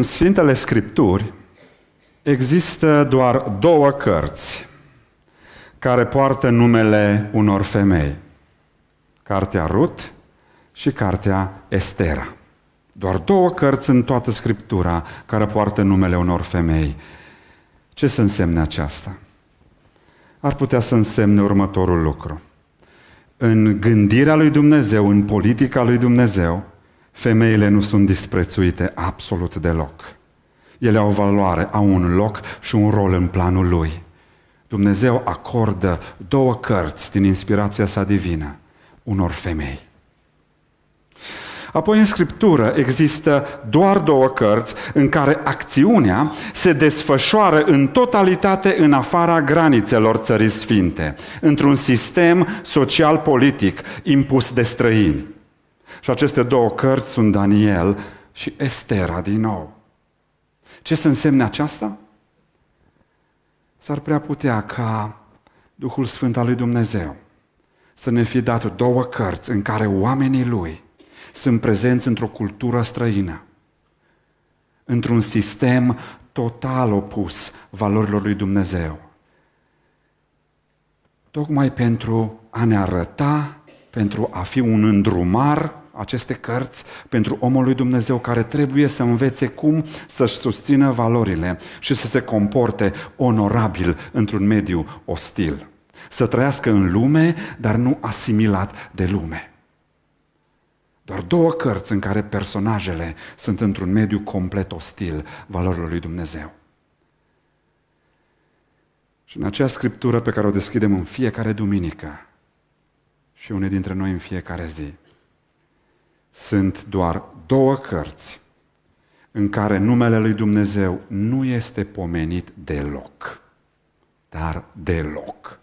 în Sfintele Scripturi există doar două cărți care poartă numele unor femei. Cartea Rut și cartea Estera. Doar două cărți în toată Scriptura care poartă numele unor femei. Ce să însemne aceasta? Ar putea să însemne următorul lucru. În gândirea lui Dumnezeu, în politica lui Dumnezeu, Femeile nu sunt disprețuite absolut deloc. Ele au valoare, au un loc și un rol în planul lui. Dumnezeu acordă două cărți din inspirația sa divină unor femei. Apoi în Scriptură există doar două cărți în care acțiunea se desfășoară în totalitate în afara granițelor țării sfinte, într-un sistem social-politic impus de străini. Și aceste două cărți sunt Daniel și Estera din nou. Ce se însemne aceasta? S-ar prea putea ca Duhul Sfânt al lui Dumnezeu să ne fi dat două cărți în care oamenii lui sunt prezenți într-o cultură străină, într-un sistem total opus valorilor lui Dumnezeu. Tocmai pentru a ne arăta, pentru a fi un îndrumar aceste cărți pentru omul lui Dumnezeu care trebuie să învețe cum să-și susțină valorile și să se comporte onorabil într-un mediu ostil. Să trăiască în lume, dar nu asimilat de lume. Doar două cărți în care personajele sunt într-un mediu complet ostil valorilor lui Dumnezeu. Și în acea scriptură pe care o deschidem în fiecare duminică și unii dintre noi în fiecare zi, sunt doar două cărți în care numele lui Dumnezeu nu este pomenit deloc. Dar deloc.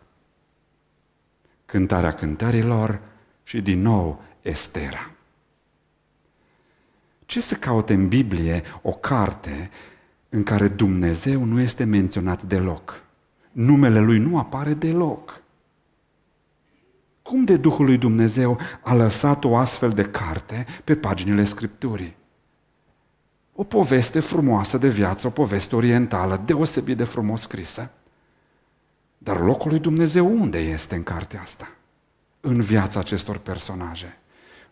Cântarea cântărilor și din nou Estera. Ce să caute în Biblie o carte în care Dumnezeu nu este menționat deloc? Numele lui nu apare deloc. Cum de Duhul lui Dumnezeu a lăsat o astfel de carte pe paginile Scripturii? O poveste frumoasă de viață, o poveste orientală, deosebit de frumos scrisă. Dar locul lui Dumnezeu unde este în cartea asta? În viața acestor personaje.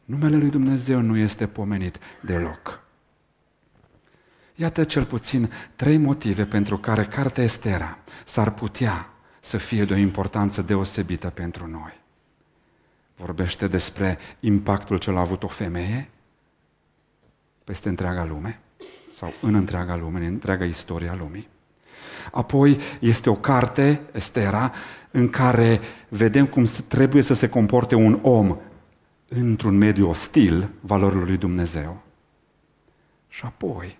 Numele lui Dumnezeu nu este pomenit deloc. Iată cel puțin trei motive pentru care cartea Estera s-ar putea să fie de o importanță deosebită pentru noi vorbește despre impactul ce l-a avut o femeie peste întreaga lume sau în întreaga lume, în întreaga istoria lumii. Apoi este o carte, Estera, în care vedem cum trebuie să se comporte un om într-un mediu ostil valorilor lui Dumnezeu. Și apoi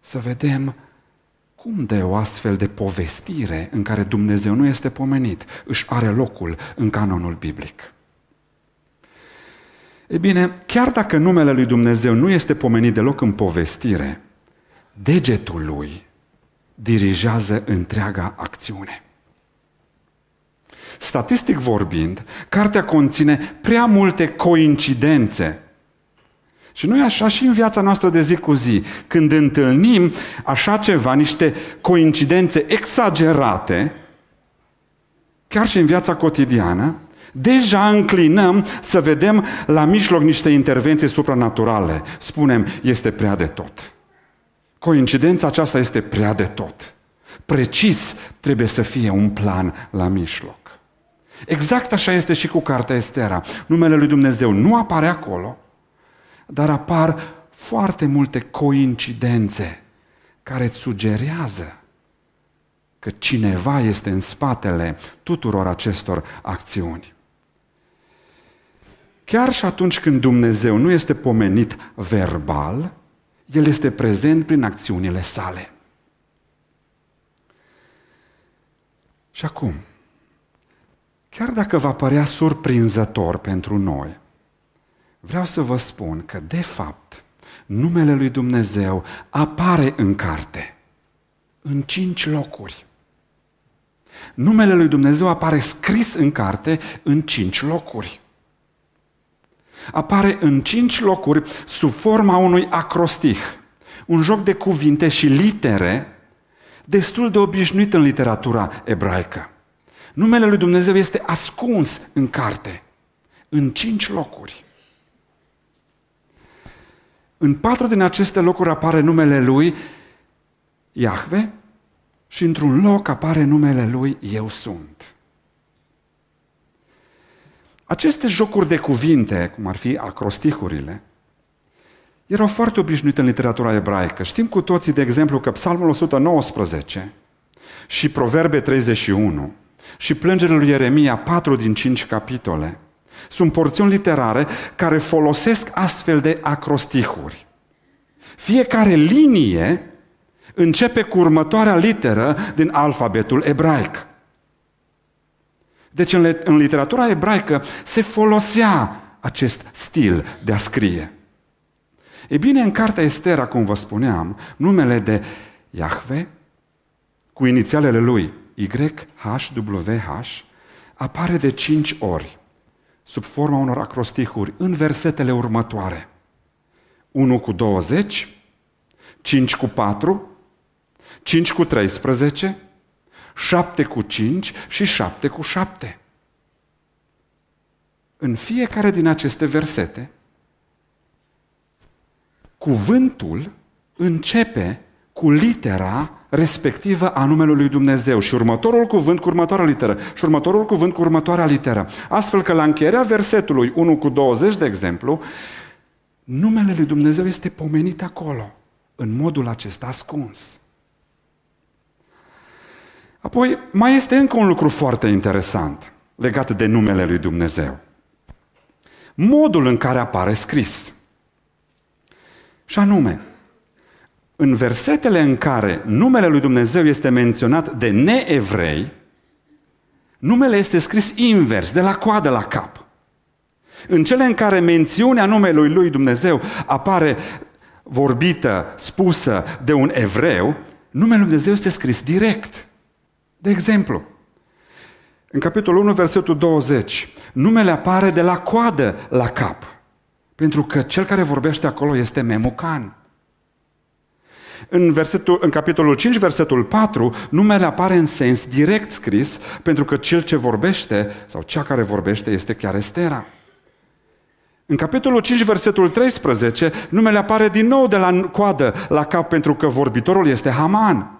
să vedem cum de o astfel de povestire în care Dumnezeu nu este pomenit își are locul în canonul biblic. E bine, chiar dacă numele lui Dumnezeu nu este pomenit deloc în povestire, degetul lui dirigează întreaga acțiune. Statistic vorbind, cartea conține prea multe coincidențe. Și noi așa și în viața noastră de zi cu zi, când întâlnim așa ceva, niște coincidențe exagerate, chiar și în viața cotidiană, Deja înclinăm să vedem la mijloc niște intervenții supranaturale. Spunem, este prea de tot. Coincidența aceasta este prea de tot. Precis trebuie să fie un plan la mijloc. Exact așa este și cu cartea Estera. Numele lui Dumnezeu nu apare acolo, dar apar foarte multe coincidențe care îți sugerează că cineva este în spatele tuturor acestor acțiuni. Chiar și atunci când Dumnezeu nu este pomenit verbal, El este prezent prin acțiunile sale. Și acum, chiar dacă va părea surprinzător pentru noi, vreau să vă spun că, de fapt, numele lui Dumnezeu apare în carte, în cinci locuri. Numele lui Dumnezeu apare scris în carte în cinci locuri apare în cinci locuri sub forma unui acrostih, un joc de cuvinte și litere destul de obișnuit în literatura ebraică. Numele lui Dumnezeu este ascuns în carte, în cinci locuri. În patru din aceste locuri apare numele lui Iahve și într-un loc apare numele lui Eu sunt. Aceste jocuri de cuvinte, cum ar fi acrostihurile, erau foarte obișnuite în literatura ebraică. Știm cu toții, de exemplu, că Psalmul 119 și Proverbe 31 și plângerile lui Ieremia, 4 din 5 capitole, sunt porțiuni literare care folosesc astfel de acrostihuri. Fiecare linie începe cu următoarea literă din alfabetul ebraic. Deci în, în literatura ebraică se folosea acest stil de a scrie. E bine, în cartea Estera, cum vă spuneam, numele de Iahve, cu inițialele lui YHWH, apare de cinci ori, sub forma unor acrostihuri, în versetele următoare. 1 cu 20, 5 cu 4, 5 cu 13, șapte cu cinci și 7 cu 7. În fiecare din aceste versete, cuvântul începe cu litera respectivă a numelui lui Dumnezeu și următorul cuvânt cu următoarea literă și următorul cuvânt cu următoarea literă. Astfel că la încheierea versetului 1 cu 20, de exemplu, numele lui Dumnezeu este pomenit acolo, în modul acesta ascuns. Apoi, mai este încă un lucru foarte interesant legat de numele lui Dumnezeu. Modul în care apare scris. Și anume, în versetele în care numele lui Dumnezeu este menționat de neevrei, numele este scris invers, de la coadă la cap. În cele în care mențiunea numelui lui Dumnezeu apare vorbită, spusă de un evreu, numele lui Dumnezeu este scris direct. De exemplu, în capitolul 1, versetul 20, numele apare de la coadă la cap, pentru că cel care vorbește acolo este Memucan. În, versetul, în capitolul 5, versetul 4, numele apare în sens direct scris, pentru că cel ce vorbește, sau cea care vorbește, este chiar Estera. În capitolul 5, versetul 13, numele apare din nou de la coadă la cap, pentru că vorbitorul este Haman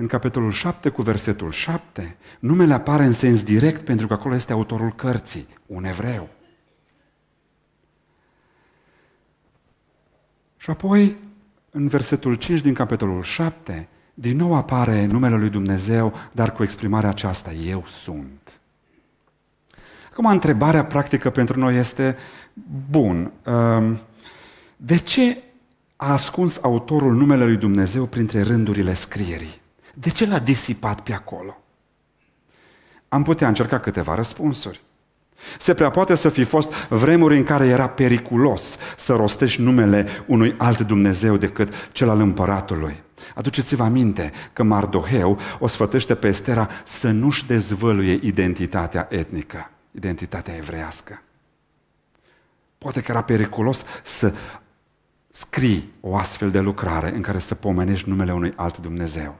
în capitolul 7 cu versetul 7, numele apare în sens direct pentru că acolo este autorul cărții, un evreu. Și apoi, în versetul 5 din capitolul 7, din nou apare numele lui Dumnezeu, dar cu exprimarea aceasta, eu sunt. Acum, întrebarea practică pentru noi este, bun, um, de ce a ascuns autorul numele lui Dumnezeu printre rândurile scrierii? De ce l-a disipat pe acolo? Am putea încerca câteva răspunsuri. Se prea poate să fi fost vremuri în care era periculos să rostești numele unui alt Dumnezeu decât cel al împăratului. Aduceți-vă aminte că Mardoheu o sfătește pe Estera să nu-și dezvăluie identitatea etnică, identitatea evrească. Poate că era periculos să scrii o astfel de lucrare în care să pomenești numele unui alt Dumnezeu.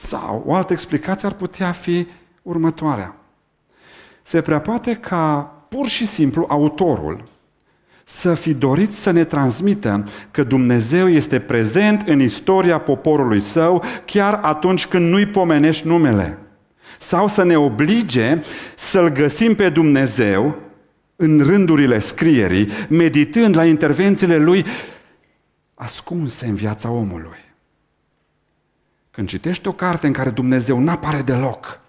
Sau o altă explicație ar putea fi următoarea. Se prea poate ca pur și simplu autorul să fi dorit să ne transmită că Dumnezeu este prezent în istoria poporului său chiar atunci când nu-i pomenești numele. Sau să ne oblige să-L găsim pe Dumnezeu în rândurile scrierii, meditând la intervențiile Lui ascunse în viața omului. Când citești o carte în care Dumnezeu nu apare deloc,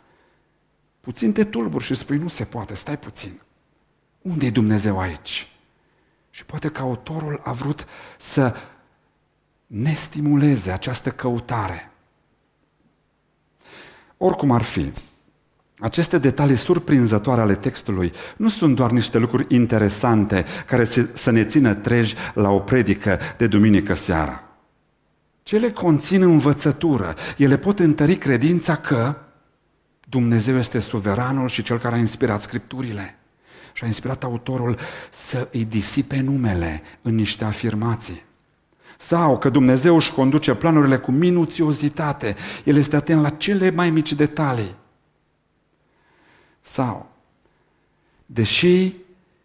puțin te tulburi și spui, nu se poate, stai puțin. unde e Dumnezeu aici? Și poate că autorul a vrut să ne stimuleze această căutare. Oricum ar fi, aceste detalii surprinzătoare ale textului nu sunt doar niște lucruri interesante care să ne țină treji la o predică de duminică seara. Cele conțin învățătură. Ele pot întări credința că Dumnezeu este suveranul și cel care a inspirat scripturile. Și a inspirat autorul să îi disipe numele în niște afirmații. Sau că Dumnezeu își conduce planurile cu minuțiozitate. El este atent la cele mai mici detalii. Sau, deși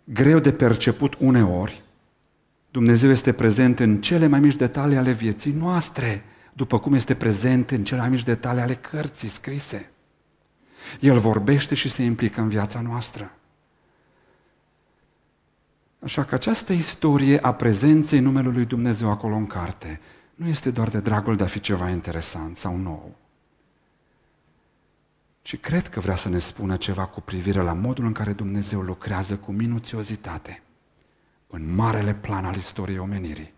greu de perceput uneori, Dumnezeu este prezent în cele mai mici detalii ale vieții noastre, după cum este prezent în cele mai mici detalii ale cărții scrise. El vorbește și se implică în viața noastră. Așa că această istorie a prezenței numelui lui Dumnezeu acolo în carte nu este doar de dragul de a fi ceva interesant sau nou, ci cred că vrea să ne spună ceva cu privire la modul în care Dumnezeu lucrează cu minuțiozitate în marele plan al istoriei omenirii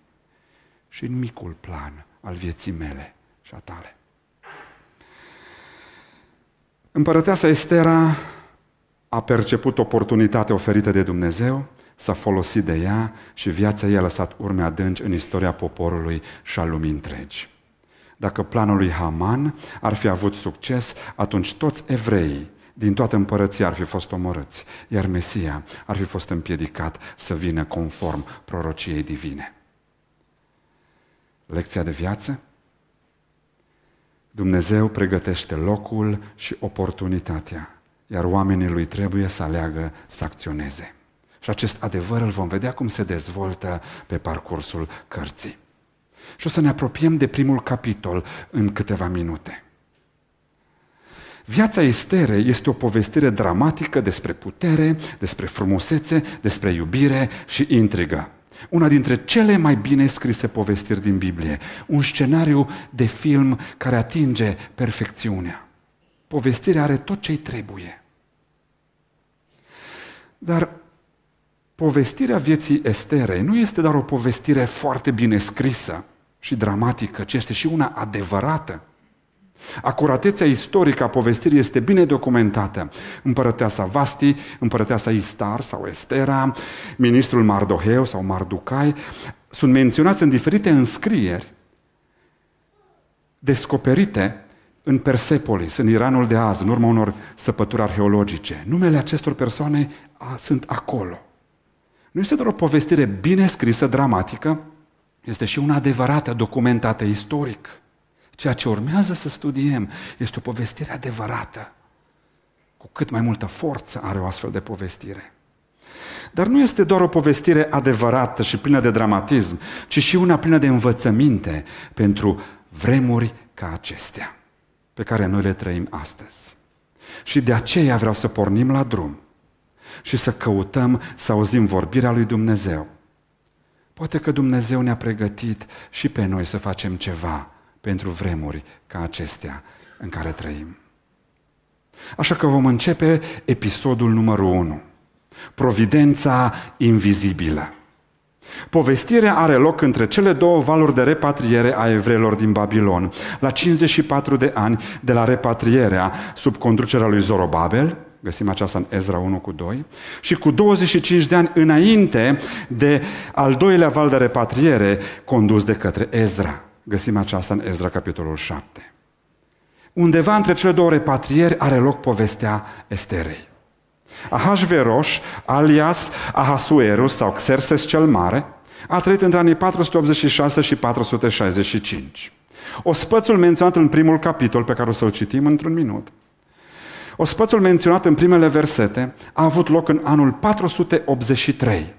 și în micul plan al vieții mele și a tale. Împărăteasa Estera a perceput oportunitatea oferită de Dumnezeu, s-a folosit de ea și viața ei a lăsat urme adânci în istoria poporului și a lumii întregi. Dacă planul lui Haman ar fi avut succes, atunci toți evreii din toată împărăția ar fi fost omorâți, iar Mesia ar fi fost împiedicat să vină conform prorociei divine. Lecția de viață? Dumnezeu pregătește locul și oportunitatea, iar oamenii lui trebuie să aleagă să acționeze. Și acest adevăr îl vom vedea cum se dezvoltă pe parcursul cărții. Și o să ne apropiem de primul capitol în câteva minute. Viața Esterei este o povestire dramatică despre putere, despre frumusețe, despre iubire și intrigă. Una dintre cele mai bine scrise povestiri din Biblie. Un scenariu de film care atinge perfecțiunea. Povestirea are tot ce-i trebuie. Dar povestirea vieții Esterei nu este doar o povestire foarte bine scrisă și dramatică, ci este și una adevărată. Acuratețea istorică a povestirii este bine documentată. Împărăteasa Vasti, împărăteasa Istar sau Estera, ministrul Mardoheu sau Marducai sunt menționați în diferite înscrieri descoperite în Persepolis, în Iranul de azi, în urma unor săpături arheologice. Numele acestor persoane sunt acolo. Nu este doar o povestire bine scrisă, dramatică, este și una adevărată, documentată, istoric. Ceea ce urmează să studiem este o povestire adevărată, cu cât mai multă forță are o astfel de povestire. Dar nu este doar o povestire adevărată și plină de dramatism, ci și una plină de învățăminte pentru vremuri ca acestea, pe care noi le trăim astăzi. Și de aceea vreau să pornim la drum și să căutăm să auzim vorbirea lui Dumnezeu. Poate că Dumnezeu ne-a pregătit și pe noi să facem ceva pentru vremuri ca acestea în care trăim. Așa că vom începe episodul numărul 1. Providența invizibilă. Povestirea are loc între cele două valuri de repatriere a evreilor din Babilon, la 54 de ani de la repatrierea sub conducerea lui Zorobabel, găsim aceasta în Ezra 1 cu 2, și cu 25 de ani înainte de al doilea val de repatriere condus de către Ezra. Găsim aceasta în Ezra, capitolul 7. Undeva între cele două repatrieri are loc povestea Esterei. Ahasveros, alias Ahasuerus sau Xerxes cel Mare, a trăit între anii 486 și 465. Ospățul menționat în primul capitol, pe care o să-l citim într-un minut, ospățul menționat în primele versete a avut loc în anul 483,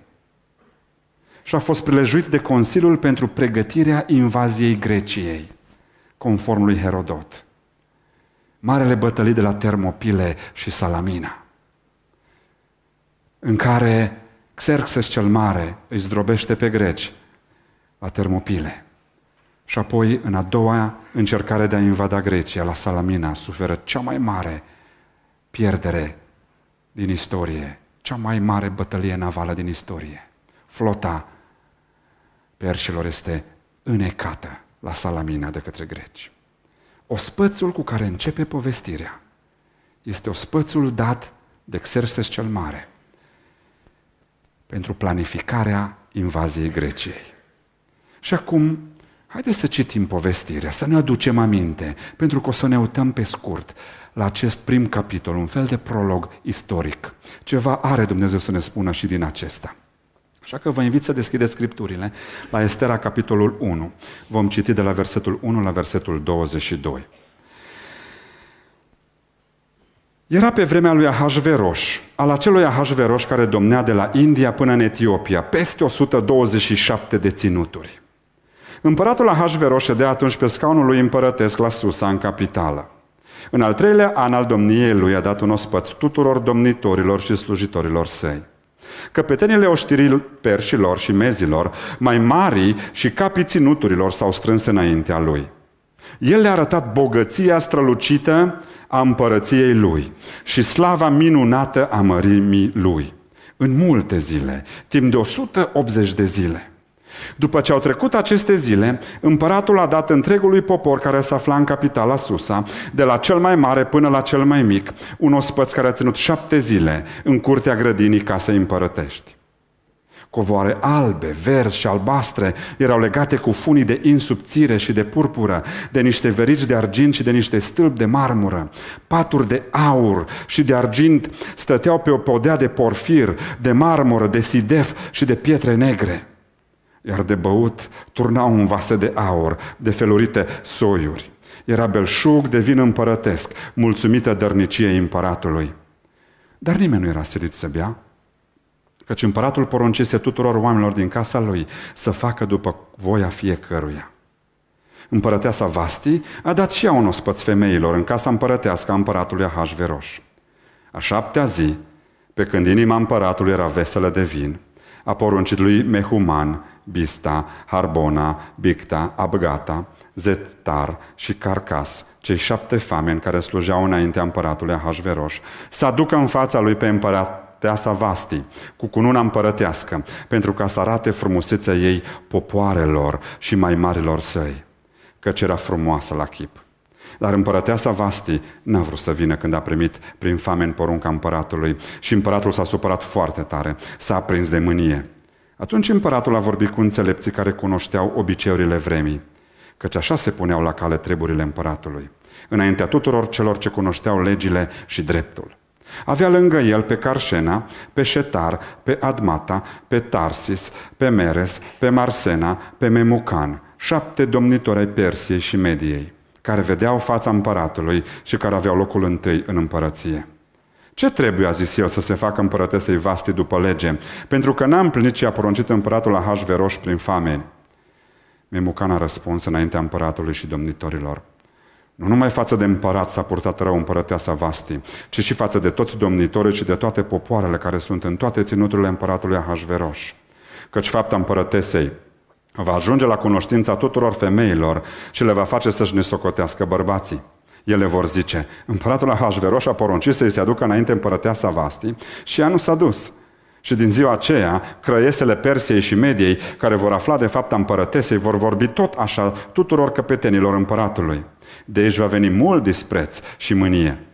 și a fost prelejuit de Consiliul pentru pregătirea invaziei Greciei, conform lui Herodot. Marele bătălii de la Termopile și Salamina, în care Xerxes cel Mare îi zdrobește pe greci la Termopile și apoi în a doua încercare de a invada Grecia la Salamina suferă cea mai mare pierdere din istorie, cea mai mare bătălie navală din istorie. Flota perșilor este înecată la Salamina de către greci. Ospățul cu care începe povestirea este ospățul dat de Xerxes cel Mare pentru planificarea invaziei Greciei. Și acum, haideți să citim povestirea, să ne aducem aminte, pentru că o să ne uităm pe scurt la acest prim capitol, un fel de prolog istoric. Ceva are Dumnezeu să ne spună și din acesta – Așa că vă invit să deschideți scripturile la Estera, capitolul 1. Vom citi de la versetul 1 la versetul 22. Era pe vremea lui Ahasveros, al acelui Ahasveros care domnea de la India până în Etiopia, peste 127 de ținuturi. Împăratul Ahasveros de atunci pe scaunul lui împărătesc la Susa, în capitală. În al treilea an al domniei lui a dat un ospăț tuturor domnitorilor și slujitorilor săi. Căpetenile oștirii perșilor și mezilor, mai mari și capii ținuturilor s-au strâns înaintea lui. El le-a arătat bogăția strălucită a împărăției lui și slava minunată a mărimii lui. În multe zile, timp de 180 de zile. După ce au trecut aceste zile, împăratul a dat întregului popor care se afla în capitala Susa, de la cel mai mare până la cel mai mic, un ospăț care a ținut șapte zile în curtea grădinii casei împărătești. Covoare albe, verzi și albastre erau legate cu funii de insubțire și de purpură, de niște verici de argint și de niște stâlpi de marmură. Paturi de aur și de argint stăteau pe o podea de porfir, de marmură, de sidef și de pietre negre iar de băut turnau un vase de aur, de felurite soiuri. Era belșug de vin împărătesc, mulțumită dărniciei împăratului. Dar nimeni nu era silit să bea, căci împăratul poruncise tuturor oamenilor din casa lui să facă după voia fiecăruia. Împărăteasa Vasti a dat și ea un ospăț femeilor în casa împărătească a împăratului Ahasveros. A șaptea zi, pe când inima împăratului era veselă de vin, a poruncit lui Mehuman, Bista, Harbona, Bicta, Abgata, Zetar și Carcas, cei șapte fameni care slujeau înaintea împăratului Ahasveros, să aducă în fața lui pe împărat Teasa Vasti, cu cununa împărătească, pentru ca să arate frumusețea ei popoarelor și mai marilor săi, căci era frumoasă la chip. Dar împărăteasa Vasti n-a vrut să vină când a primit prin în porunca împăratului și împăratul s-a supărat foarte tare, s-a prins de mânie. Atunci împăratul a vorbit cu înțelepții care cunoșteau obiceiurile vremii, căci așa se puneau la cale treburile împăratului, înaintea tuturor celor ce cunoșteau legile și dreptul. Avea lângă el pe Carșena, pe Șetar, pe Admata, pe Tarsis, pe Meres, pe Marsena, pe Memucan, șapte domnitori ai Persiei și Mediei care vedeau fața împăratului și care aveau locul întâi în împărăție. Ce trebuie, a zis el, să se facă împărătesei vaste după lege? Pentru că n am plinit ce a poruncit împăratul Ahasveros prin fame. Memucan a răspuns înaintea împăratului și domnitorilor. Nu numai față de împărat s-a purtat rău împărăteasa Vasti, ci și față de toți domnitorii și de toate popoarele care sunt în toate ținuturile împăratului Ahasveros. Căci fapta împărătesei va ajunge la cunoștința tuturor femeilor și le va face să-și nesocotească bărbații. Ele vor zice, împăratul Ahasveros a poruncit să-i se aducă înainte împărăteasa Vasti și ea nu s-a dus. Și din ziua aceea, crăiesele Persiei și Mediei, care vor afla de fapt împărătesei, vor vorbi tot așa tuturor căpetenilor împăratului. De aici va veni mult dispreț și mânie.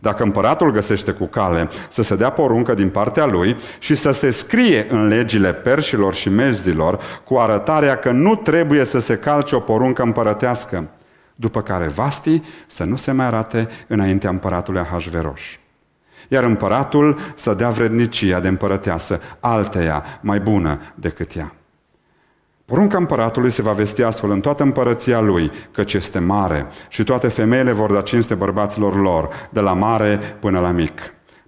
Dacă împăratul găsește cu cale să se dea poruncă din partea lui și să se scrie în legile perșilor și mezdilor cu arătarea că nu trebuie să se calce o poruncă împărătească, după care vastii să nu se mai arate înaintea împăratului Ahasveroș. Iar împăratul să dea vrednicia de împărăteasă, alteia mai bună decât ea. Porunca împăratului se va vesti astfel în toată împărăția lui, căci este mare, și toate femeile vor da cinste bărbaților lor, de la mare până la mic.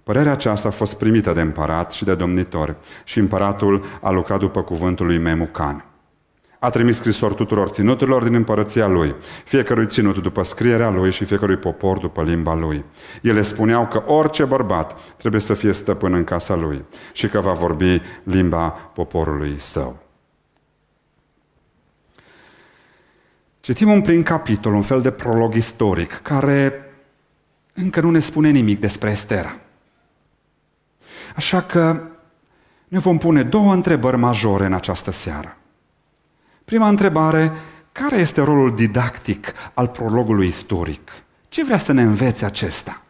Părerea aceasta a fost primită de împărat și de domnitor. și împăratul a lucrat după cuvântul lui Memucan. A trimis scrisori tuturor ținuturilor din împărăția lui, fiecărui ținut după scrierea lui și fiecărui popor după limba lui. Ele spuneau că orice bărbat trebuie să fie stăpân în casa lui și că va vorbi limba poporului său. Citim un prim capitol, un fel de prolog istoric, care încă nu ne spune nimic despre Estera. Așa că ne vom pune două întrebări majore în această seară. Prima întrebare, care este rolul didactic al prologului istoric? Ce vrea să ne învețe acesta?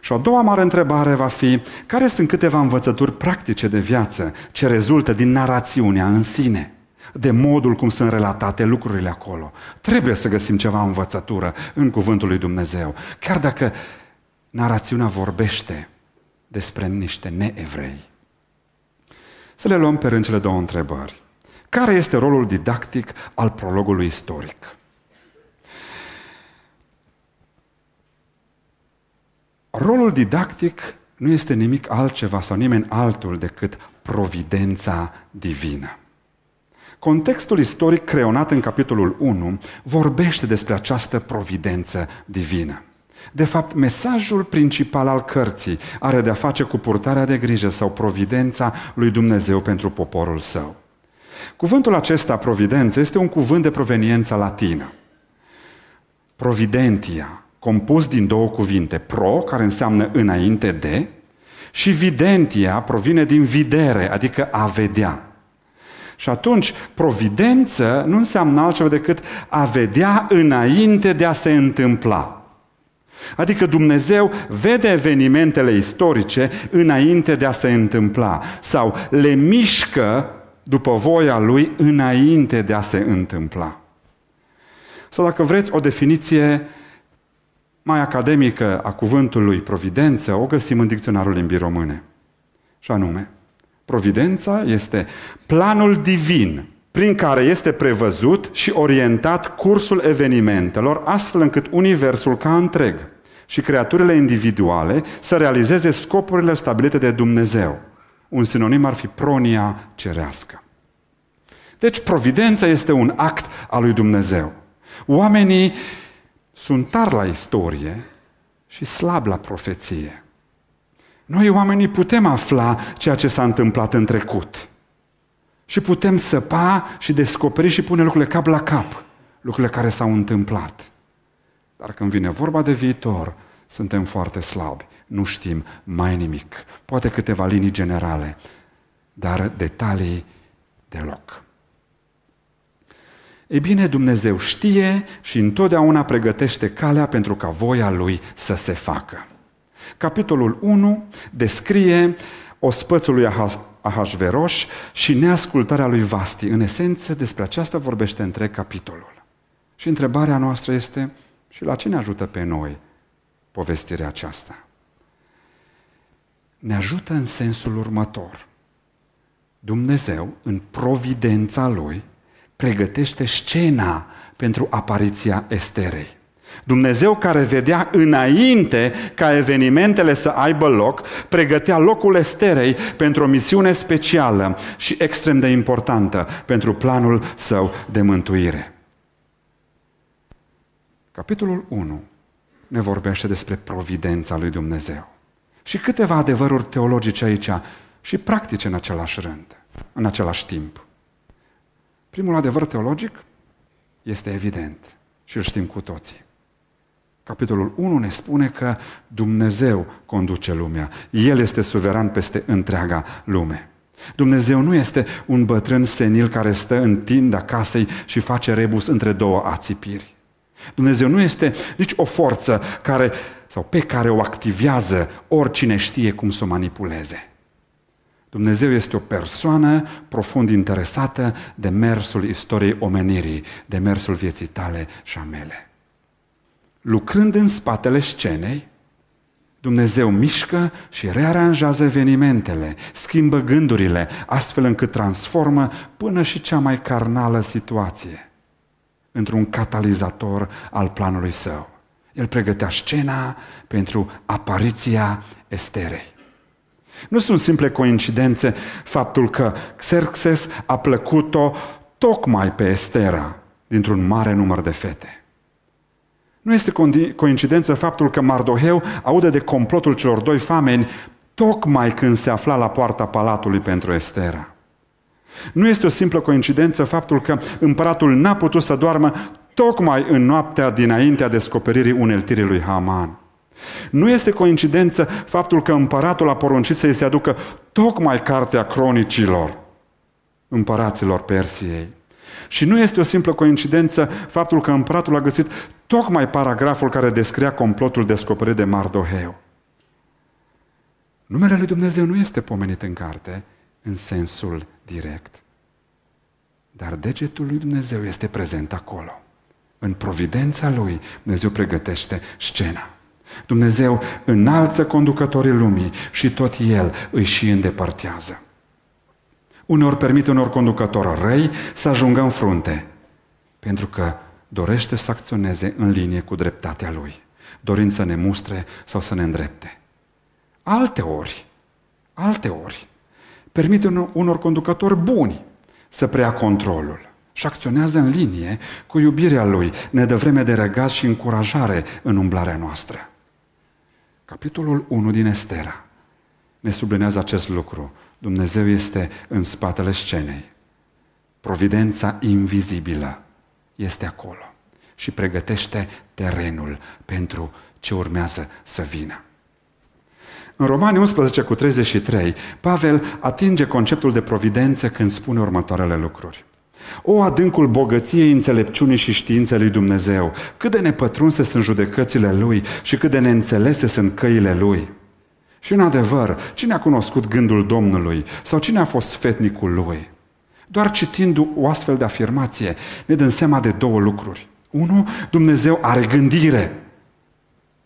Și o doua mare întrebare va fi, care sunt câteva învățături practice de viață ce rezultă din narațiunea în sine? de modul cum sunt relatate lucrurile acolo. Trebuie să găsim ceva învățătură în Cuvântul lui Dumnezeu. Chiar dacă narațiunea vorbește despre niște neevrei. Să le luăm pe rând cele două întrebări. Care este rolul didactic al prologului istoric? Rolul didactic nu este nimic altceva sau nimeni altul decât providența divină. Contextul istoric creonat în capitolul 1 vorbește despre această providență divină. De fapt, mesajul principal al cărții are de-a face cu purtarea de grijă sau providența lui Dumnezeu pentru poporul său. Cuvântul acesta, providență, este un cuvânt de proveniență latină. Providentia, compus din două cuvinte, pro, care înseamnă înainte de, și videntia provine din videre, adică a vedea. Și atunci, providență nu înseamnă altceva decât a vedea înainte de a se întâmpla. Adică Dumnezeu vede evenimentele istorice înainte de a se întâmpla sau le mișcă după voia lui înainte de a se întâmpla. Sau dacă vreți o definiție mai academică a cuvântului providență, o găsim în dicționarul limbii române. Și anume, Providența este planul divin prin care este prevăzut și orientat cursul evenimentelor, astfel încât universul ca întreg și creaturile individuale să realizeze scopurile stabilite de Dumnezeu. Un sinonim ar fi pronia cerească. Deci providența este un act al lui Dumnezeu. Oamenii sunt tari la istorie și slab la profeție. Noi oamenii putem afla ceea ce s-a întâmplat în trecut. Și putem săpa și descoperi și pune lucrurile cap la cap, lucrurile care s-au întâmplat. Dar când vine vorba de viitor, suntem foarte slabi, nu știm mai nimic. Poate câteva linii generale, dar detalii deloc. Ei bine, Dumnezeu știe și întotdeauna pregătește calea pentru ca voia Lui să se facă. Capitolul 1 descrie ospățului Ahasveros și neascultarea lui Vasti. În esență, despre aceasta vorbește întreg capitolul. Și întrebarea noastră este, și la ce ne ajută pe noi povestirea aceasta? Ne ajută în sensul următor. Dumnezeu, în providența Lui, pregătește scena pentru apariția Esterei. Dumnezeu care vedea înainte ca evenimentele să aibă loc, pregătea locul esterei pentru o misiune specială și extrem de importantă pentru planul său de mântuire. Capitolul 1 ne vorbește despre providența lui Dumnezeu. Și câteva adevăruri teologice aici și practice în același rând, în același timp. Primul adevăr teologic este evident și îl știm cu toții. Capitolul 1 ne spune că Dumnezeu conduce lumea. El este suveran peste întreaga lume. Dumnezeu nu este un bătrân senil care stă în tinda casei și face rebus între două ațipiri. Dumnezeu nu este nici o forță care, sau pe care o activează oricine știe cum să o manipuleze. Dumnezeu este o persoană profund interesată de mersul istoriei omenirii, de mersul vieții tale și a mele lucrând în spatele scenei, Dumnezeu mișcă și rearanjează evenimentele, schimbă gândurile, astfel încât transformă până și cea mai carnală situație într-un catalizator al planului său. El pregătea scena pentru apariția Esterei. Nu sunt simple coincidențe faptul că Xerxes a plăcut-o tocmai pe Estera dintr-un mare număr de fete. Nu este coincidență faptul că Mardoheu aude de complotul celor doi fameni tocmai când se afla la poarta palatului pentru Estera. Nu este o simplă coincidență faptul că împăratul n-a putut să doarmă tocmai în noaptea dinaintea descoperirii uneltirii lui Haman. Nu este coincidență faptul că împăratul a poruncit să-i se aducă tocmai cartea cronicilor împăraților Persiei. Și nu este o simplă coincidență faptul că împăratul a găsit tocmai paragraful care descria complotul descoperit de Mardoheu. Numele lui Dumnezeu nu este pomenit în carte în sensul direct. Dar degetul lui Dumnezeu este prezent acolo. În providența lui, Dumnezeu pregătește scena. Dumnezeu înalță conducătorii lumii și tot El îi și îndepărtează. Uneori permite unor conducători răi să ajungă în frunte, pentru că dorește să acționeze în linie cu dreptatea lui, dorind să ne mustre sau să ne îndrepte. Alte ori, alte ori, permite unor conducători buni să preia controlul și acționează în linie cu iubirea lui, ne dă vreme de răgaz și încurajare în umblarea noastră. Capitolul 1 din Estera ne sublinează acest lucru Dumnezeu este în spatele scenei. Providența invizibilă este acolo și pregătește terenul pentru ce urmează să vină. În Romani 11 cu 33, Pavel atinge conceptul de providență când spune următoarele lucruri. O adâncul bogăției înțelepciunii și științei lui Dumnezeu, cât de nepătrunse sunt judecățile lui și cât de neînțelese sunt căile lui. Și în adevăr, cine a cunoscut gândul Domnului sau cine a fost sfetnicul lui? Doar citind o astfel de afirmație, ne dăm seama de două lucruri. Unu, Dumnezeu are gândire.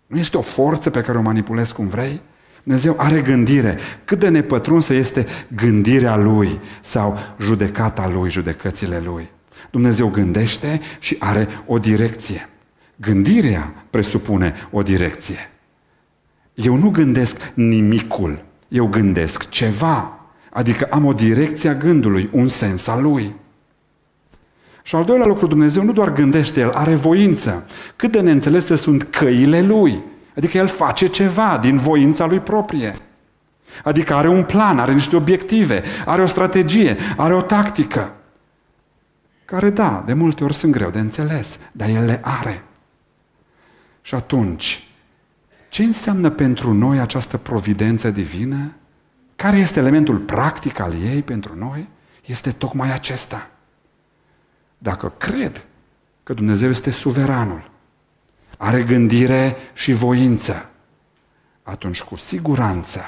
Nu este o forță pe care o manipulezi cum vrei? Dumnezeu are gândire. Cât de nepătrunsă este gândirea Lui sau judecata Lui, judecățile Lui. Dumnezeu gândește și are o direcție. Gândirea presupune o direcție. Eu nu gândesc nimicul, eu gândesc ceva. Adică am o direcție a gândului, un sens al lui. Și al doilea lucru, Dumnezeu nu doar gândește, El are voință. Cât de neînțelese sunt căile Lui. Adică El face ceva din voința Lui proprie. Adică are un plan, are niște obiective, are o strategie, are o tactică. Care, da, de multe ori sunt greu de înțeles, dar El le are. Și atunci, ce înseamnă pentru noi această providență divină? Care este elementul practic al ei pentru noi? Este tocmai acesta. Dacă cred că Dumnezeu este suveranul, are gândire și voință, atunci cu siguranță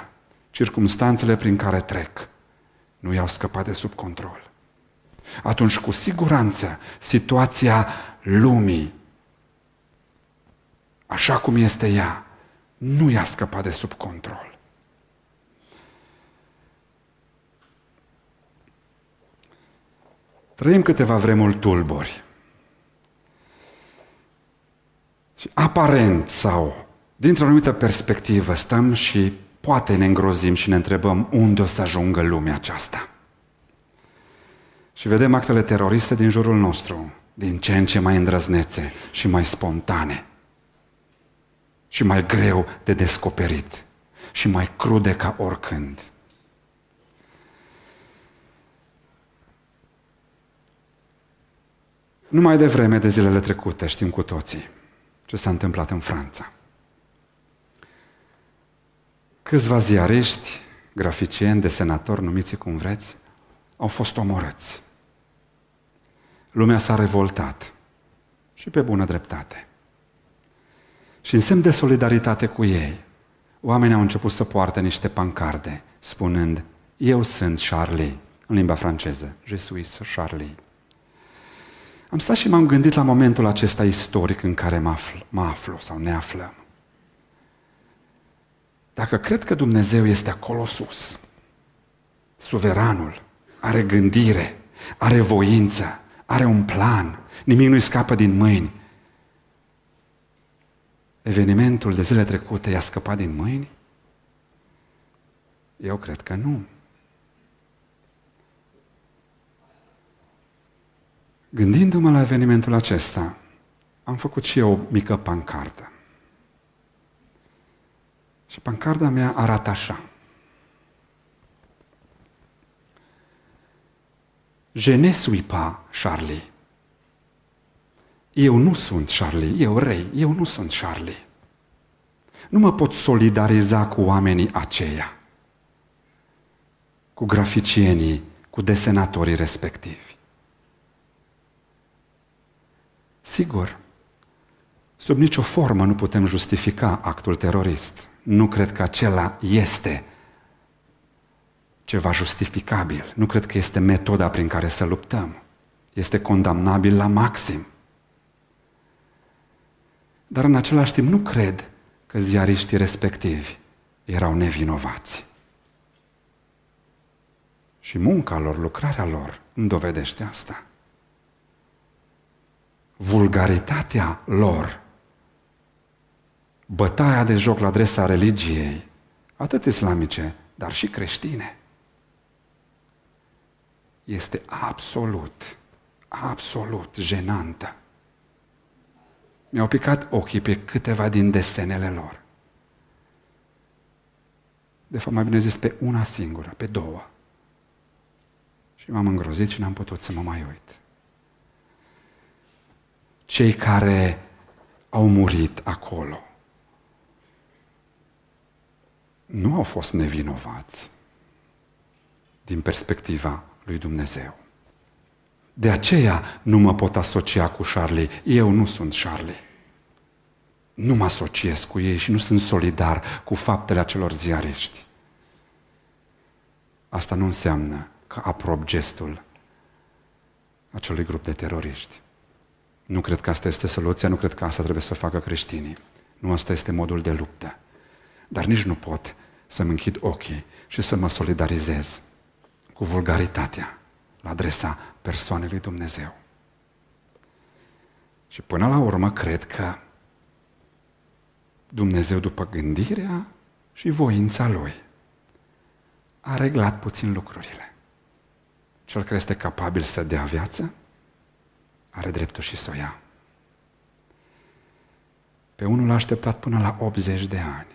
circumstanțele prin care trec nu i-au scăpat de sub control. Atunci cu siguranță situația lumii, așa cum este ea, nu i-a scăpat de sub control. Trăim câteva vremuri tulburi. Și aparent sau dintr-o anumită perspectivă stăm și poate ne îngrozim și ne întrebăm unde o să ajungă lumea aceasta. Și vedem actele teroriste din jurul nostru, din ce în ce mai îndrăznețe și mai spontane și mai greu de descoperit și mai crude ca oricând. Numai de vreme de zilele trecute știm cu toții ce s-a întâmplat în Franța. Câțiva ziariști, graficieni, desenatori, numiți cum vreți, au fost omorâți. Lumea s-a revoltat și pe bună dreptate. Și în semn de solidaritate cu ei, oamenii au început să poarte niște pancarde, spunând, eu sunt Charlie, în limba franceză, je suis Charlie. Am stat și m-am gândit la momentul acesta istoric în care mă aflu, mă aflu sau ne aflăm. Dacă cred că Dumnezeu este acolo sus, suveranul, are gândire, are voință, are un plan, nimic nu-i scapă din mâini, evenimentul de zile trecute i-a scăpat din mâini? Eu cred că nu. Gândindu-mă la evenimentul acesta, am făcut și eu o mică pancartă. Și pancarda mea arată așa. Je ne suis pas Charlie. Eu nu sunt Charlie, eu rei, eu nu sunt Charlie. Nu mă pot solidariza cu oamenii aceia, cu graficienii, cu desenatorii respectivi. Sigur, sub nicio formă nu putem justifica actul terorist. Nu cred că acela este ceva justificabil. Nu cred că este metoda prin care să luptăm. Este condamnabil la maxim dar în același timp nu cred că ziariștii respectivi erau nevinovați. Și munca lor, lucrarea lor, îmi dovedește asta. Vulgaritatea lor, bătaia de joc la adresa religiei, atât islamice, dar și creștine, este absolut, absolut jenantă mi-au picat ochii pe câteva din desenele lor. De fapt, mai bine zis, pe una singură, pe două. Și m-am îngrozit și n-am putut să mă mai uit. Cei care au murit acolo nu au fost nevinovați din perspectiva lui Dumnezeu. De aceea nu mă pot asocia cu Charlie. Eu nu sunt Charlie. Nu mă asociez cu ei și nu sunt solidar cu faptele acelor ziarești. Asta nu înseamnă că aprob gestul acelui grup de teroriști. Nu cred că asta este soluția, nu cred că asta trebuie să facă creștinii. Nu asta este modul de luptă. Dar nici nu pot să-mi închid ochii și să mă solidarizez cu vulgaritatea la adresa persoanei lui Dumnezeu. Și până la urmă, cred că Dumnezeu, după gândirea și voința Lui, a reglat puțin lucrurile. Cel care este capabil să dea viață, are dreptul și să o ia. Pe unul l-a așteptat până la 80 de ani.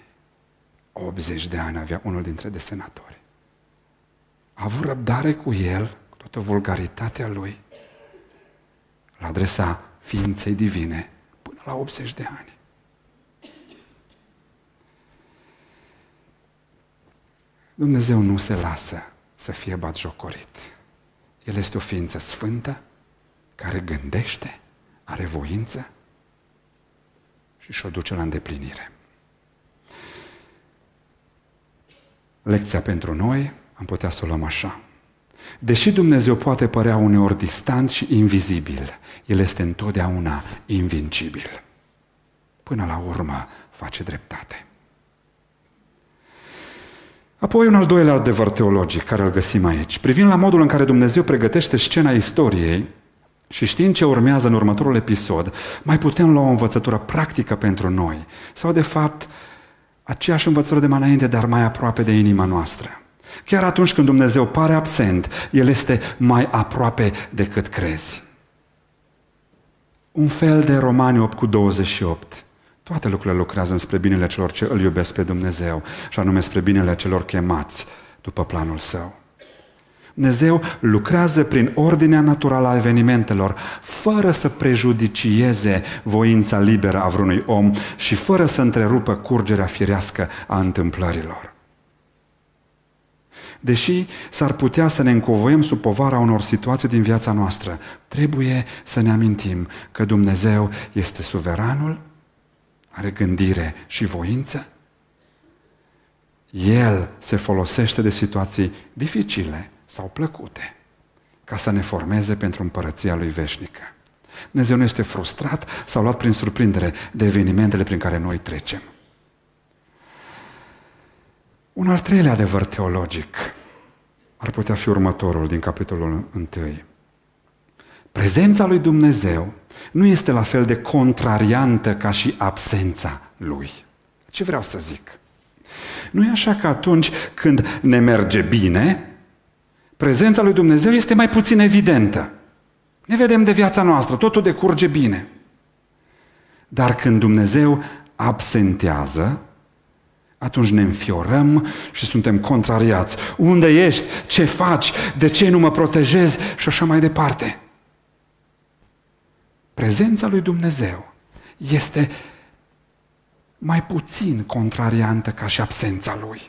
80 de ani avea unul dintre desenatori. A avut răbdare cu el toată vulgaritatea lui la adresa ființei divine până la 80 de ani. Dumnezeu nu se lasă să fie batjocorit. El este o ființă sfântă care gândește, are voință și și-o duce la îndeplinire. Lecția pentru noi am putea să o luăm așa. Deși Dumnezeu poate părea uneori distant și invizibil, El este întotdeauna invincibil. Până la urmă face dreptate. Apoi un al doilea adevăr teologic care îl găsim aici. Privind la modul în care Dumnezeu pregătește scena istoriei și știind ce urmează în următorul episod, mai putem lua o învățătură practică pentru noi. Sau, de fapt, aceeași învățătură de mai înainte, dar mai aproape de inima noastră. Chiar atunci când Dumnezeu pare absent, El este mai aproape decât crezi. Un fel de Romani 8 cu 28. Toate lucrurile lucrează spre binele celor ce îl iubesc pe Dumnezeu și anume spre binele celor chemați după planul său. Dumnezeu lucrează prin ordinea naturală a evenimentelor, fără să prejudicieze voința liberă a vreunui om și fără să întrerupă curgerea firească a întâmplărilor. Deși s-ar putea să ne încovoiem sub povara unor situații din viața noastră, trebuie să ne amintim că Dumnezeu este suveranul, are gândire și voință, El se folosește de situații dificile sau plăcute ca să ne formeze pentru împărăția Lui veșnică. Dumnezeu nu este frustrat sau luat prin surprindere de evenimentele prin care noi trecem. Un al treilea adevăr teologic ar putea fi următorul din capitolul 1. Prezența lui Dumnezeu nu este la fel de contrariantă ca și absența lui. Ce vreau să zic? Nu e așa că atunci când ne merge bine, prezența lui Dumnezeu este mai puțin evidentă. Ne vedem de viața noastră, totul decurge bine. Dar când Dumnezeu absentează, atunci ne înfiorăm și suntem contrariați. Unde ești? Ce faci? De ce nu mă protejezi? Și așa mai departe. Prezența lui Dumnezeu este mai puțin contrariantă ca și absența lui.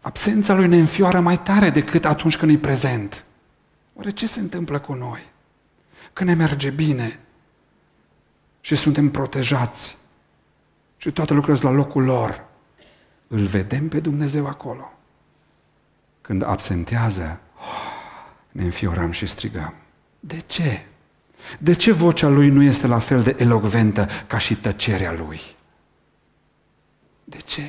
Absența lui ne înfioară mai tare decât atunci când e prezent. Oare ce se întâmplă cu noi? Când ne merge bine și suntem protejați și toate lucrurile la locul lor. Îl vedem pe Dumnezeu acolo. Când absentează, ne înfiorăm și strigăm. De ce? De ce vocea lui nu este la fel de elogventă ca și tăcerea lui? De ce?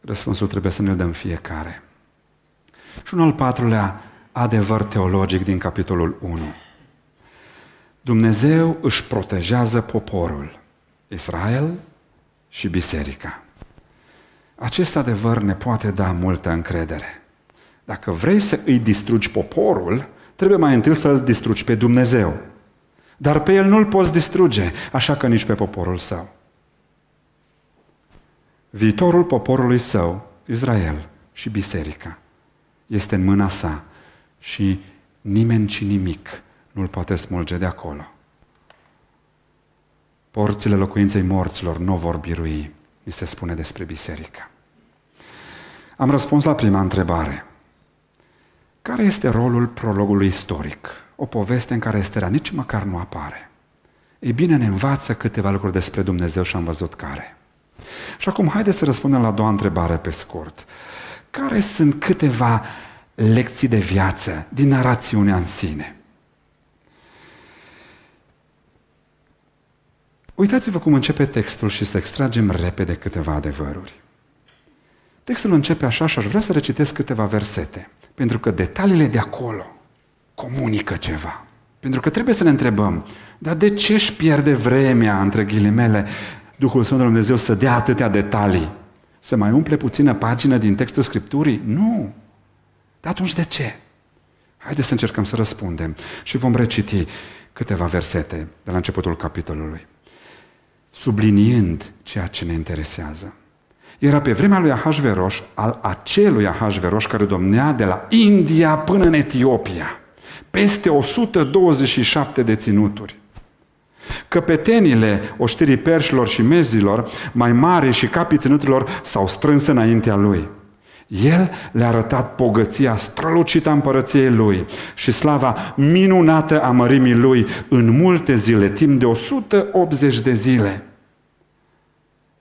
Răspunsul trebuie să ne-l dăm fiecare. Și un al patrulea adevăr teologic din capitolul 1. Dumnezeu își protejează poporul, Israel și biserica. Acest adevăr ne poate da multă încredere. Dacă vrei să îi distrugi poporul, trebuie mai întâi să-l distrugi pe Dumnezeu. Dar pe el nu-l poți distruge, așa că nici pe poporul său. Viitorul poporului său, Israel și biserica, este în mâna sa și nimeni și nimic nu-l poate smulge de acolo. Porțile locuinței morților nu vor birui, mi se spune despre biserică. Am răspuns la prima întrebare. Care este rolul prologului istoric? O poveste în care esterea nici măcar nu apare. Ei bine, ne învață câteva lucruri despre Dumnezeu și am văzut care. Și acum haideți să răspundem la a doua întrebare pe scurt. Care sunt câteva lecții de viață din narațiunea în sine? Uitați-vă cum începe textul și să extragem repede câteva adevăruri. Textul începe așa și aș vrea să recitesc câteva versete, pentru că detaliile de acolo comunică ceva. Pentru că trebuie să ne întrebăm, dar de ce își pierde vremea, între ghilimele, Duhul Sfânt al Dumnezeu să dea atâtea detalii? Să mai umple puțină pagină din textul Scripturii? Nu! Dar atunci de ce? Haideți să încercăm să răspundem și vom reciti câteva versete de la începutul capitolului subliniind ceea ce ne interesează. Era pe vremea lui Ahasveros, al acelui Ahasveros care domnea de la India până în Etiopia. Peste 127 de ținuturi. Căpetenile oștirii perșilor și mezilor mai mari și capii ținuturilor s-au strâns înaintea lui. El le-a arătat pogăția strălucită a împărăției Lui și slava minunată a mărimii Lui în multe zile, timp de 180 de zile.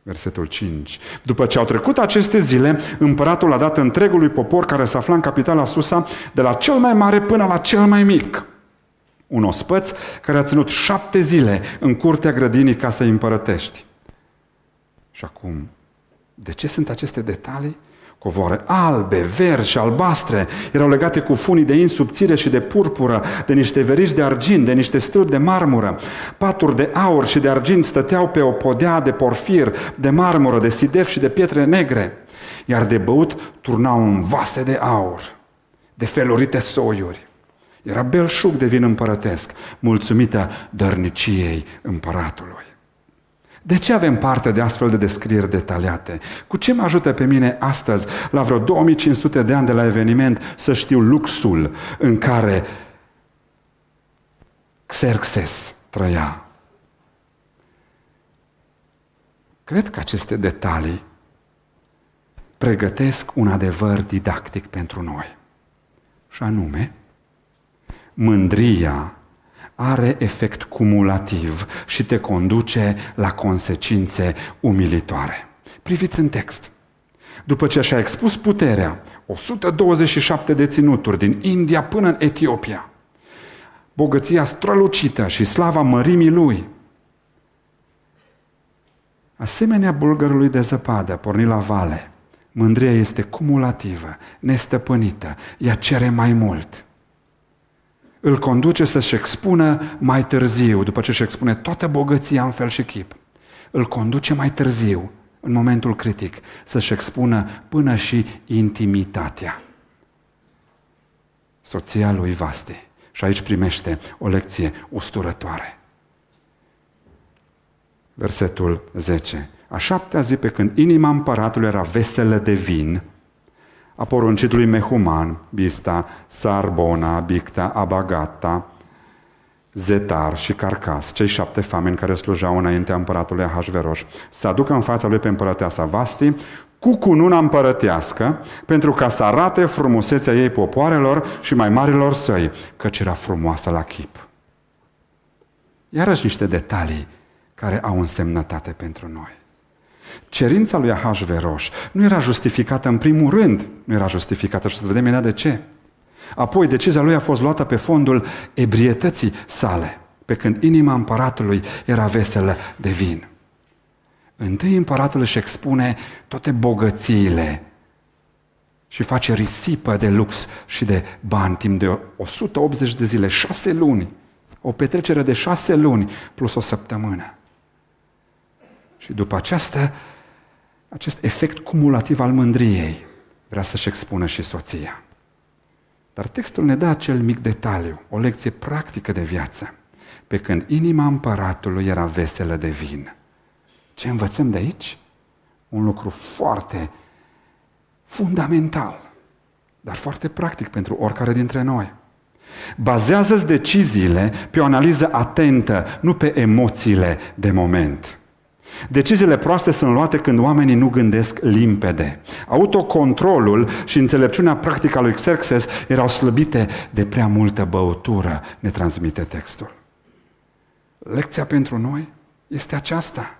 Versetul 5. După ce au trecut aceste zile, împăratul a dat întregului popor care se afla în capitala Susa, de la cel mai mare până la cel mai mic, un ospăț care a ținut șapte zile în curtea grădinii ca să împărătești. Și acum, de ce sunt aceste detalii? Covoare albe, verzi și albastre erau legate cu funii de insubțire și de purpură, de niște verici de argint, de niște stâlpi de marmură. Paturi de aur și de argint stăteau pe o podea de porfir, de marmură, de sidef și de pietre negre. Iar de băut turnau un vase de aur, de felurite soiuri. Era belșug de vin împărătesc, mulțumită dărniciei împăratului. De ce avem parte de astfel de descrieri detaliate? Cu ce mă ajută pe mine astăzi, la vreo 2500 de ani de la eveniment, să știu luxul în care Xerxes trăia? Cred că aceste detalii pregătesc un adevăr didactic pentru noi. Și anume, mândria are efect cumulativ și te conduce la consecințe umilitoare. Priviți în text. După ce și-a expus puterea, 127 de ținuturi din India până în Etiopia, bogăția strălucită și slava mărimii lui, asemenea bulgărului de zăpadă pornit la vale, mândria este cumulativă, nestăpânită, ea cere mai mult – îl conduce să-și expună mai târziu, după ce își expune toată bogăția în fel și chip, îl conduce mai târziu, în momentul critic, să-și expună până și intimitatea. Soția lui Vaste. Și aici primește o lecție usturătoare. Versetul 10. A șaptea zi pe când inima împăratului era veselă de vin, a poruncit lui Mehuman, Bista, Sarbona, Bicta, Abagata, Zetar și Carcas, cei șapte fameni care slujeau înaintea împăratului Ahasveros, să aducă în fața lui pe împărăteasa Vasti cu cununa împărătească, pentru ca să arate frumusețea ei popoarelor și mai marilor săi, căci era frumoasă la chip. Iarăși niște detalii care au însemnătate pentru noi. Cerința lui Ahasveros nu era justificată în primul rând, nu era justificată și să vedem imediat de ce. Apoi decizia lui a fost luată pe fondul ebrietății sale, pe când inima împăratului era veselă de vin. Întâi împăratul își expune toate bogățiile și face risipă de lux și de bani timp de 180 de zile, șase luni, o petrecere de șase luni plus o săptămână. Și după aceasta, acest efect cumulativ al mândriei, vrea să-și expună și soția. Dar textul ne dă acel mic detaliu, o lecție practică de viață, pe când inima împăratului era veselă de vin. Ce învățăm de aici? Un lucru foarte fundamental, dar foarte practic pentru oricare dintre noi. Bazează-ți deciziile pe o analiză atentă, nu pe emoțiile de moment. Deciziile proaste sunt luate când oamenii nu gândesc limpede. Autocontrolul și înțelepciunea practică a lui Xerxes erau slăbite de prea multă băutură, ne transmite textul. Lecția pentru noi este aceasta.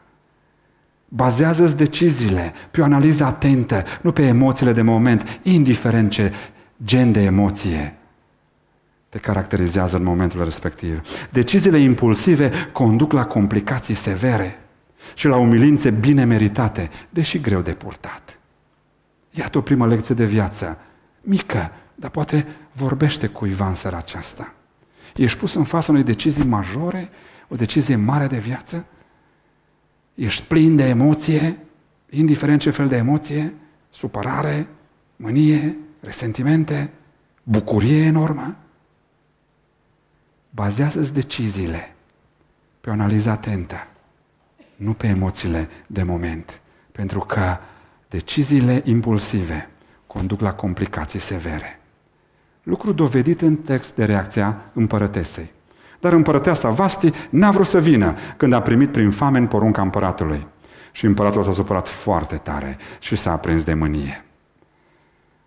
Bazează-ți deciziile pe o analiză atentă, nu pe emoțiile de moment, indiferent ce gen de emoție te caracterizează în momentul respectiv. Deciziile impulsive conduc la complicații severe și la umilințe bine meritate, deși greu de purtat. Iată o primă lecție de viață, mică, dar poate vorbește cuiva în seara aceasta. Ești pus în fața unei decizii majore, o decizie mare de viață? Ești plin de emoție, indiferent ce fel de emoție, supărare, mânie, resentimente, bucurie enormă? Bazează-ți deciziile pe o analiză atentă nu pe emoțiile de moment, pentru că deciziile impulsive conduc la complicații severe. Lucru dovedit în text de reacția împărătesei. Dar împărăteasa Vasti n-a vrut să vină când a primit prin famen porunca împăratului. Și împăratul s-a supărat foarte tare și s-a aprins de mânie.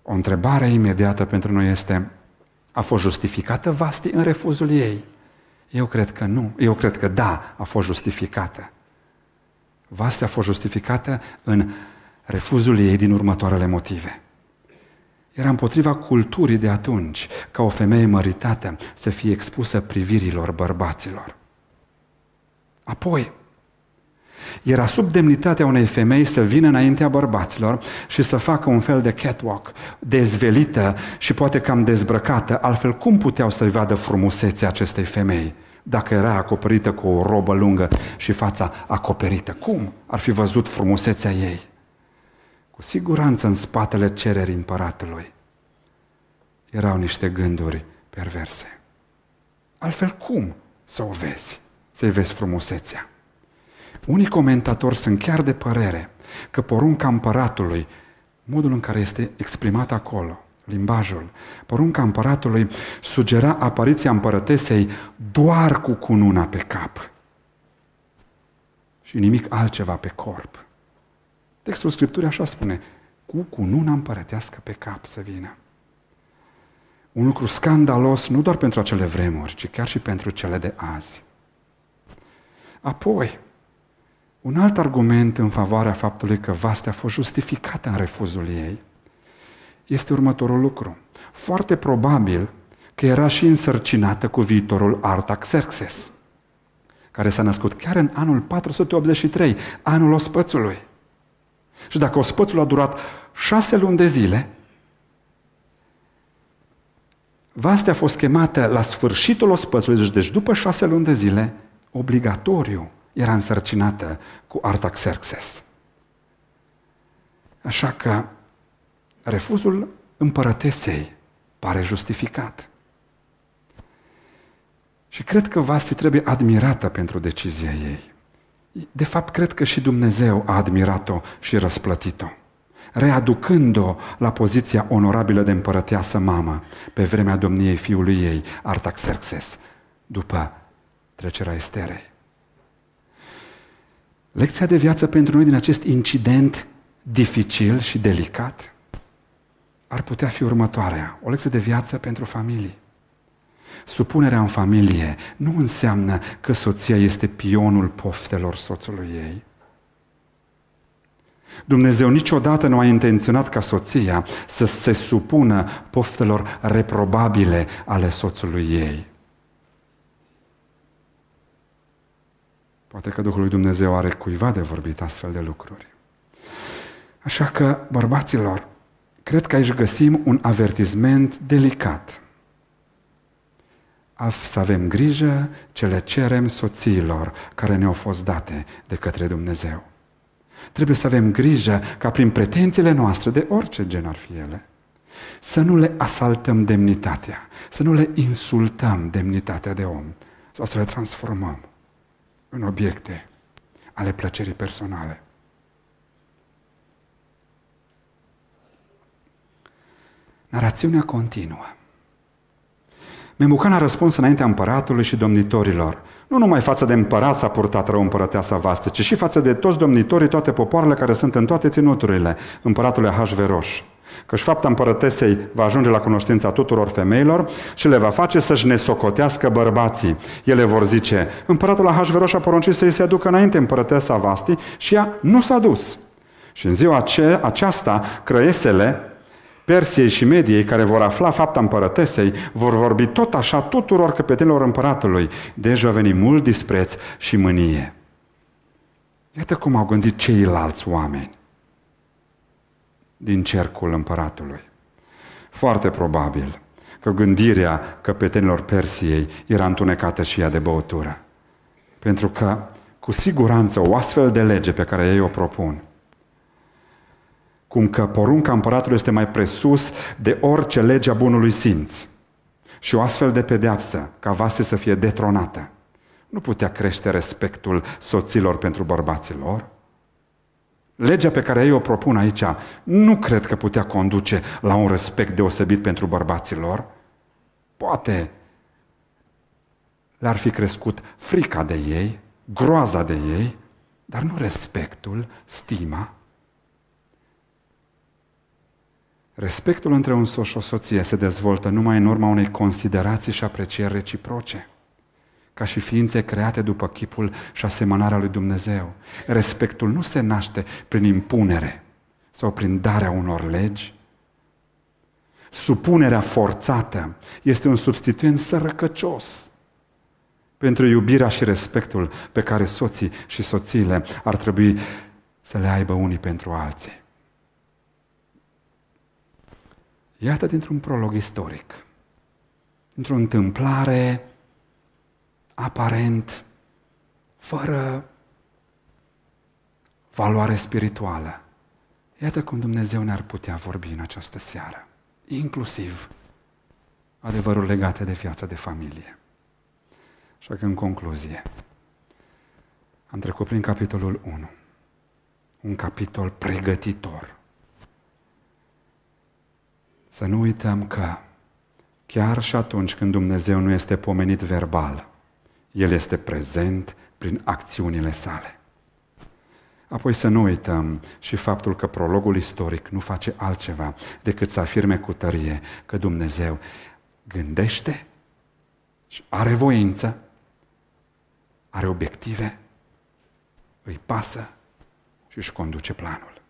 O întrebare imediată pentru noi este, a fost justificată Vasti în refuzul ei? Eu cred că nu, eu cred că da, a fost justificată. Vaste a fost justificată în refuzul ei din următoarele motive. Era împotriva culturii de atunci ca o femeie măritată să fie expusă privirilor bărbaților. Apoi, era sub demnitatea unei femei să vină înaintea bărbaților și să facă un fel de catwalk, dezvelită și poate cam dezbrăcată, altfel cum puteau să-i vadă frumusețea acestei femei? dacă era acoperită cu o robă lungă și fața acoperită. Cum ar fi văzut frumusețea ei? Cu siguranță în spatele cererii împăratului erau niște gânduri perverse. Altfel cum să o vezi, să-i vezi frumusețea? Unii comentatori sunt chiar de părere că porunca împăratului, modul în care este exprimat acolo, limbajul. Porunca împăratului sugera apariția împărătesei doar cu cununa pe cap și nimic altceva pe corp. Textul Scripturii așa spune, cu cununa împărătească pe cap să vină. Un lucru scandalos nu doar pentru acele vremuri, ci chiar și pentru cele de azi. Apoi, un alt argument în favoarea faptului că vastea a fost justificată în refuzul ei – este următorul lucru. Foarte probabil că era și însărcinată cu viitorul Artaxerxes, care s-a născut chiar în anul 483, anul ospățului. Și dacă ospățul a durat șase luni de zile, Vastea a fost chemată la sfârșitul ospățului, deci, deci după șase luni de zile, obligatoriu era însărcinată cu Artaxerxes. Așa că refuzul împărătesei pare justificat. Și cred că Vasti trebuie admirată pentru decizia ei. De fapt, cred că și Dumnezeu a admirat-o și răsplătit-o, readucând-o la poziția onorabilă de împărăteasă mamă pe vremea domniei fiului ei, Artaxerxes, după trecerea Esterei. Lecția de viață pentru noi din acest incident dificil și delicat – ar putea fi următoarea, o lecție de viață pentru familii. Supunerea în familie nu înseamnă că soția este pionul poftelor soțului ei. Dumnezeu niciodată nu a intenționat ca soția să se supună poftelor reprobabile ale soțului ei. Poate că Duhul lui Dumnezeu are cuiva de vorbit astfel de lucruri. Așa că, bărbaților, cred că aici găsim un avertisment delicat. Să avem grijă ce le cerem soțiilor care ne-au fost date de către Dumnezeu. Trebuie să avem grijă ca prin pretențiile noastre, de orice gen ar fi ele, să nu le asaltăm demnitatea, să nu le insultăm demnitatea de om sau să le transformăm în obiecte ale plăcerii personale. Narațiunea continuă. Memucan a răspuns înaintea împăratului și domnitorilor, nu numai față de împărat s-a purtat rău împărăteasa vastă, ci și față de toți domnitorii, toate popoarele care sunt în toate ținuturile împăratului Hașveroș. Căci fapta împărătesei va ajunge la cunoștința tuturor femeilor și le va face să-și nesocotească bărbații. Ele vor zice, împăratul Hașveroș a poruncit să-i se aducă înainte împărătesa vastii și ea nu s-a dus. Și în ziua aceasta, crăiesele, Persiei și Mediei, care vor afla fapta împărătesei, vor vorbi tot așa tuturor căpetenilor împăratului. Deci va veni mult dispreț și mânie. Iată cum au gândit ceilalți oameni din cercul împăratului. Foarte probabil că gândirea căpetenilor Persiei era întunecată și ea de băutură. Pentru că, cu siguranță, o astfel de lege pe care ei o propun cum că porunca împăratului este mai presus de orice a bunului simț. Și o astfel de pedeapsă, ca vase să fie detronată, nu putea crește respectul soților pentru bărbaților. Legea pe care ei o propun aici nu cred că putea conduce la un respect deosebit pentru bărbaților. Poate le-ar fi crescut frica de ei, groaza de ei, dar nu respectul, stima Respectul între un soț și o soție se dezvoltă numai în urma unei considerații și aprecieri reciproce, ca și ființe create după chipul și asemănarea lui Dumnezeu. Respectul nu se naște prin impunere sau prin darea unor legi. Supunerea forțată este un substituent sărăcăcios pentru iubirea și respectul pe care soții și soțiile ar trebui să le aibă unii pentru alții. Iată dintr-un prolog istoric, într-o întâmplare aparent, fără valoare spirituală. Iată cum Dumnezeu ne-ar putea vorbi în această seară, inclusiv adevărul legate de viața de familie. Așa că, în concluzie, am trecut prin capitolul 1, un capitol pregătitor să nu uităm că chiar și atunci când Dumnezeu nu este pomenit verbal, El este prezent prin acțiunile sale. Apoi să nu uităm și faptul că prologul istoric nu face altceva decât să afirme cu tărie că Dumnezeu gândește și are voință, are obiective, îi pasă și își conduce planul.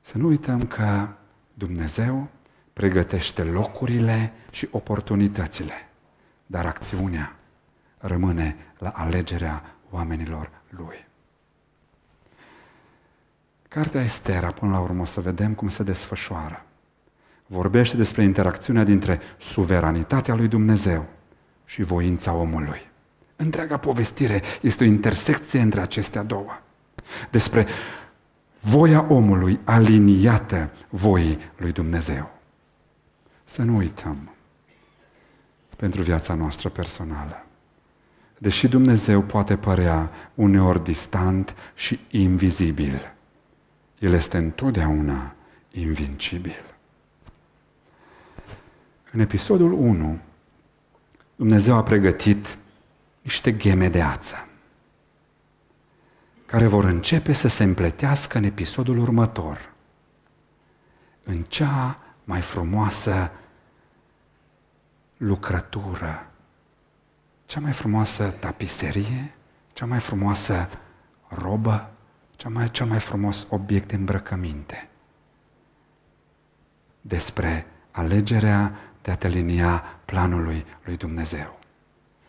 Să nu uităm că Dumnezeu pregătește locurile și oportunitățile, dar acțiunea rămâne la alegerea oamenilor lui. Cartea Estera, până la urmă, o să vedem cum se desfășoară. Vorbește despre interacțiunea dintre suveranitatea lui Dumnezeu și voința omului. Întreaga povestire este o intersecție între acestea două. Despre voia omului aliniată voii lui Dumnezeu. Să nu uităm pentru viața noastră personală. Deși Dumnezeu poate părea uneori distant și invizibil, El este întotdeauna invincibil. În episodul 1, Dumnezeu a pregătit niște geme de ață care vor începe să se împletească în episodul următor, în cea mai frumoasă lucrătură, cea mai frumoasă tapiserie, cea mai frumoasă robă, cea mai, cel mai frumos obiect de îmbrăcăminte. Despre alegerea de a te linia planului lui Dumnezeu.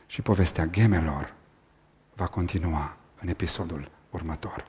Și povestea gemelor va continua în episodul Ormatório.